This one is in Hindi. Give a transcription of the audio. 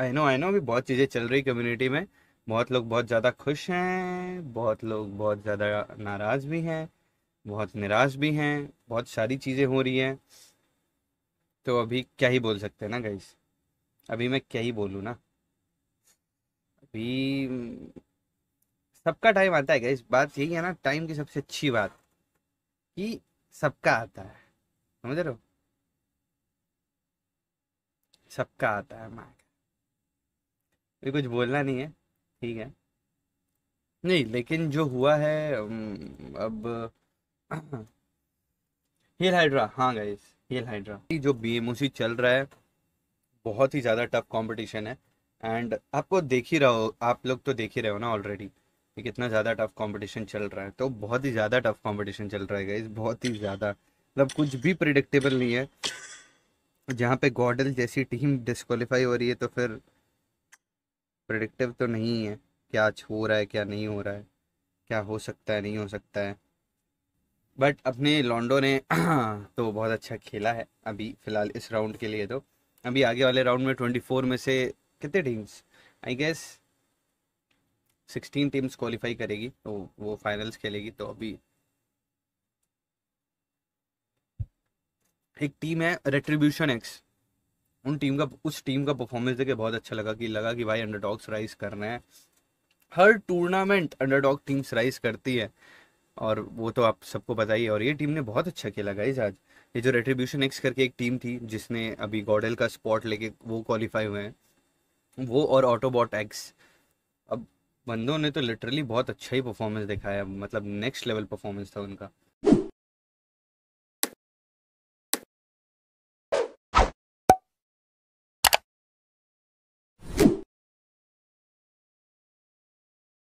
आई नो आई नो अभी बहुत चीज़ें चल रही कम्युनिटी में बहुत लोग बहुत ज़्यादा खुश हैं बहुत लोग बहुत ज़्यादा नाराज़ भी हैं बहुत निराश भी हैं बहुत सारी चीज़ें हो रही हैं तो अभी क्या ही बोल सकते हैं ना गाइस अभी मैं क्या ही बोलूँ ना अभी सबका टाइम आता है गाइस बात यही है ना टाइम की सबसे अच्छी बात कि सबका आता है समझ रहे हो सबका आता है माँ कोई कुछ बोलना नहीं है ठीक है नहीं लेकिन जो हुआ है अब हिल हाइड्रा हाँ गाइस हिल हाइड्रा जो बीएमओसी चल रहा है बहुत ही ज़्यादा टफ कंपटीशन है एंड आपको देख ही रहो आप लोग तो देख ही रहे हो ना ऑलरेडी कि कितना ज़्यादा टफ कंपटीशन चल रहा है तो बहुत ही ज़्यादा टफ कंपटीशन चल रहा है गाइस बहुत ही ज़्यादा मतलब कुछ भी प्रिडिक्टेबल नहीं है जहाँ पे गॉडल जैसी टीम डिस्कालीफाई हो रही है तो फिर प्रडिक्टिव तो नहीं है क्या हो रहा है क्या नहीं हो रहा है क्या हो सकता है नहीं हो सकता है बट अपने लॉन्डो ने तो बहुत अच्छा खेला है अभी फ़िलहाल इस राउंड के लिए तो अभी आगे वाले राउंड में ट्वेंटी फोर में से कितने teams I guess sixteen teams qualify करेगी तो वो फाइनल्स खेलेगी तो अभी एक टीम है रेट्रीब्यूशन एक्स उन टीम का उस टीम का परफॉर्मेंस देखे बहुत अच्छा लगा कि लगा कि भाई अंडरडॉग्स राइज कर रहे हैं हर टूर्नामेंट अंडरडॉग टीम्स राइज करती है और वो तो आप सबको पता ही है और ये टीम ने बहुत अच्छा खेला गाइज आज ये जो रेट्रीब्यूशन एक्स करके एक टीम थी जिसने अभी गॉडल का स्पॉट लेके वो क्वालिफाई हुए हैं वो और ऑटोबॉट एक्स अब बंदों ने तो लिटरली बहुत अच्छा ही परफॉर्मेंस दिखाया मतलब नेक्स्ट लेवल परफॉर्मेंस था उनका